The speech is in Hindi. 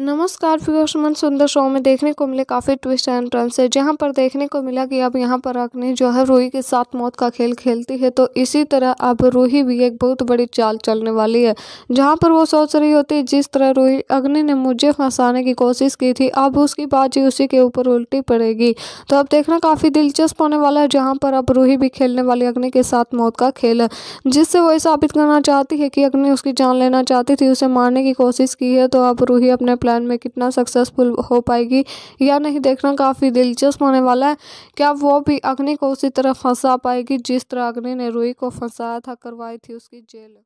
नमस्कार व्यूअर्स सुंदर शो में देखने को मिले काफ़ी ट्विस्ट एंड टर्न्स है जहां पर देखने को मिला कि अब यहां पर अग्नि जो है रूही के साथ मौत का खेल खेलती है तो इसी तरह अब रूही भी एक बहुत बड़ी चाल चलने वाली है जहां पर वो सोच रही होती है जिस तरह रूही अग्नि ने मुझे फंसाने की कोशिश की थी अब उसकी बाजी उसी के ऊपर उल्टी पड़ेगी तो अब देखना काफ़ी दिलचस्प होने वाला है जहाँ पर अब रूही भी खेलने वाली अग्नि के साथ मौत का खेल है जिससे वो ये साबित करना चाहती है कि अग्नि उसकी जान लेना चाहती थी उसे मारने की कोशिश की है तो अब रूही अपने प्लान में कितना सक्सेसफुल हो पाएगी या नहीं देखना काफ़ी दिलचस्प होने वाला है क्या वो भी अग्नि को उसी तरह फंसा पाएगी जिस तरह अग्नि ने रूई को फंसाया था करवाई थी उसकी जेल